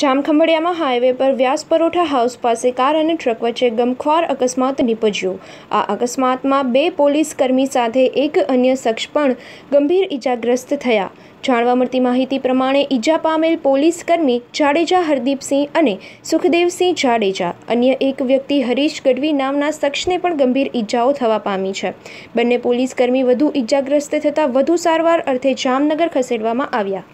જામખંભળિયામાં highway પર Vyas paratha house પાસે car અને ટ્રક વચ્ચે ગમખ્વાર અકસ્માત નીપજ્યો આ અકસ્માતમાં બે પોલીસ કર્મી સાથે એક અન્ય શખ્સ પણ ગંભીર ઈજાગ્રસ્ત થયા જાણવા મળતી માહિતી પ્રમાણે ઈજા પામેલ પોલીસ કર્મી જાડેજા હરદીપસિંહ અને સુખદેવસિંહ જાડેજા અન્ય એક વ્યક્તિ હરીશ ગઢવી નામના શખ્સને પણ ગંભીર ઈજાઓ થવા પામી છે બંને પોલીસ કર્મી વધુ ઈજાગ્રસ્ત થતાં વધુ સારવાર અર્થે જામનગર ખસેડવામાં આવ્યા